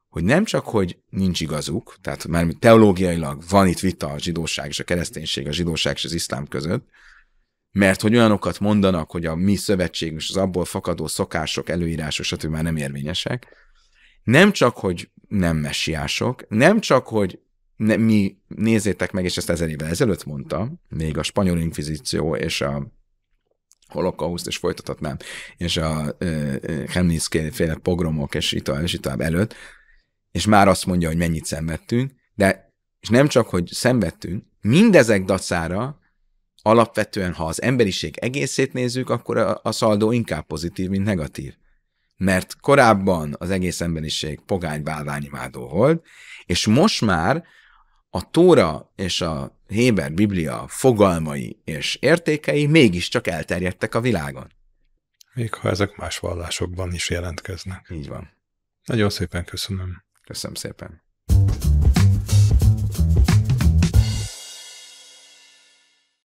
hogy nem csak, hogy nincs igazuk, tehát már teológiailag van itt vita a zsidóság és a kereszténység, a zsidóság és az iszlám között, mert hogy olyanokat mondanak, hogy a mi szövetségünk és az abból fakadó szokások, előírások, stb. már nem érvényesek, nem csak, hogy nem messiások, nem csak, hogy ne, mi, nézzétek meg, és ezt ezer évvel ezelőtt mondtam, még a spanyol inkvizíció és a holokauszt, és folytathatnám, és a Hemlinszki féle pogromok, és itt tovább, és itt tovább előtt, és már azt mondja, hogy mennyit szenvedtünk, de és nem csak, hogy szenvedtünk, mindezek dacára alapvetően, ha az emberiség egészét nézzük, akkor a, a szaldó inkább pozitív, mint negatív. Mert korábban az egész emberiség pogány bálványimádó volt, és most már a Tóra és a Héber Biblia fogalmai és értékei mégiscsak elterjedtek a világon. Még ha ezek más vallásokban is jelentkeznek. Így van. Nagyon szépen köszönöm. Köszönöm szépen.